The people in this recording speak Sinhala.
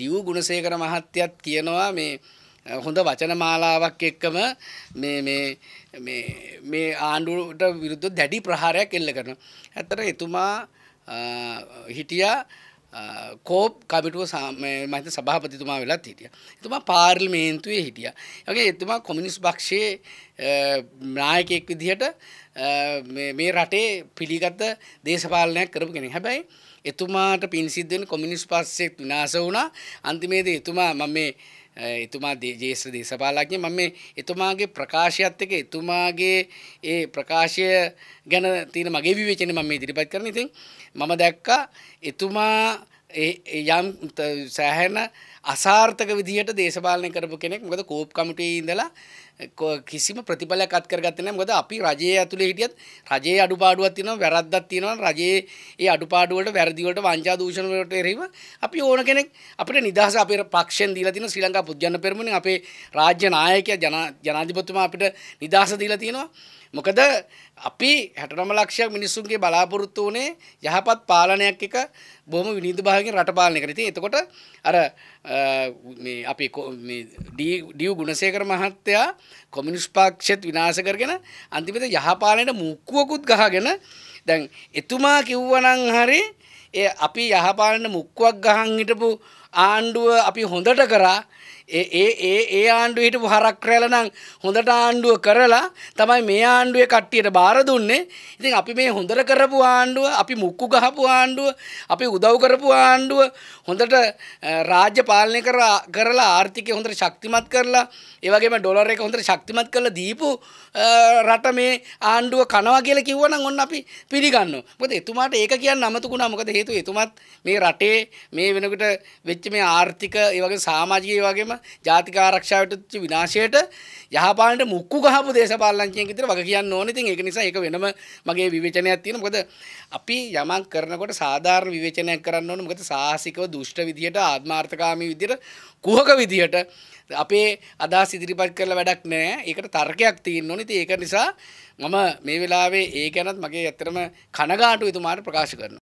දියූ ගුණසේකර මහත්තයත් කියනවා මේ හොඳ වචන මාලාවක් එක්කම මේ ආණ්ඩුවට විරුද්ධ දැඩි ප්‍රහාරයක් එල්ල කරන. ඇතර එතුමා හිටියා කෝප් කමිටුව සාමත සභාපතිතුමා වෙලත් හිටිය. එතුමා පාර්ලිමේන්තුවේ හිටිය. යගේ එතුමා කොමිනිස් භක්ෂයේ නායකෙක් විදිහට මේ රටේ පිළිගත දේශපාලනයක් කරපු කෙනෙ හැබැයි එතුමාට පින්සිද්ධෙන් කොමිනිස් පස්සෙක් විනාස වුණා අන්තිමේද එතුමා මම මේ එතුමා ජේෂ්‍ර දේශපාලඥ මම මේ එතුමාගේ ප්‍රකාශයත් එක එතුමාගේ ඒ ප්‍රකාශය ගැන තියෙන මගේ විවේචනය මම ඉදිරිපත් කරන ඉතින් මම දැක්කා එතුමා යම් සෑහෙන අසාර්ථක විදිහට දේශපාලනය කරපු කෙනෙක් මොකද කෝප් කමිටුවේ ඉඳලා කිසිම ප්‍රතිඵලයක් අත් කරගත්තේ නැහැ මොකද අපි රජයේ ඇතුලේ හිටියත් රජයේ අඩුපාඩුවක් තියෙනවා වැරද්දක් තියෙනවා රජයේ ඒ අඩුපාඩු වලට වැරදි වලට වංචා දූෂණ වලට එරෙහිව අපි ඕන කෙනෙක් අපිට නිදහස අපේ පක්ෂයෙන් දීලා තියෙනවා ශ්‍රී ලංකා පුද්ගලයන් පෙරමුණේ අපේ රාජ්‍ය නායකයා ජනාධිපතිතුමා අපිට නිදහස දීලා තියෙනවා මොකද අපි 69 ලක්ෂයක් මිනිස්සුන්ගේ බලාපොරොත්තු වුණේ යහපත් පාලනයක් එක බොහොම විනීතභාවයෙන් රට පාලනය කරන. ඉතින් එතකොට අර අපි ඩියව් ගුණසේකර මහත්තයා කොමිනිස් පාක්ෂත් විනාශ කරගෙන අන්තිමට යහපාලනයට මුක්කුවකුත් ගහගෙන දැන් එතුමා කිව්වනං හරි ඒ අපි යහපාලන මුක්කුවක් ගහන් හිටපු ආණ්ඩුව අපි හොඳට කරා ඒ ඒ ඒ ආණ්ඩුව හිටපු හරක් රැළ නම් හොඳට ආණ්ඩුව කරලා තමයි මේ ආණ්ඩුවේ කට්ටියට බාර දුන්නේ. ඉතින් අපි මේ හොඳට කරපු ආණ්ඩුව, අපි මුක්කු ගහපු ආණ්ඩුව, අපි උදව් කරපු ආණ්ඩුව හොඳට රාජ්‍ය පාලනය කරලා ආර්ථිකය හොඳට ශක්තිමත් කරලා, ඒ වගේම ඩොලර් එක හොඳට ශක්තිමත් කරලා දීපු රට මේ ආණ්ඩුව කනවා කියලා කිව්වනම් ඔන්න අපි පිළිගන්නවා. මොකද එතුමාට ඒක කියන්න අමතකුණා. මොකද හේතුව එතුමත් මේ රටේ මේ වෙනකොට වෙච්ච වෙච්ච මේ ආර්ථික ඒ වගේ සමාජික ඒ වගේම ජාතික ආරක්ෂාවට වෙච්ච විනාශයට යහපාලනට මුක්කු ගහපු දේශපාලනඥයෙක් විතර වග කියන්න ඕනේ. ඉතින් ඒක නිසා ඒක වෙනම මගේ විවේචනයක් තියෙනවා. මොකද අපි යමක් කරනකොට සාධාරණ විවේචනයක් කරන්න ඕනේ. මොකද සාහසිකව දුෂ්ට විදියට ආත්මාර්ථකාමී විදියට කුහක විදියට අපේ අදහස් ඉදිරිපත් කරලා වැඩක් නැහැ. ඒකට තර්කයක් තියෙන්න ඕනේ. ඉතින් ඒක නිසා මම මේ වෙලාවේ ඒ ගැනත් මගේ ඇත්තටම කනගාටුයි තුමාට ප්‍රකාශ කරනවා.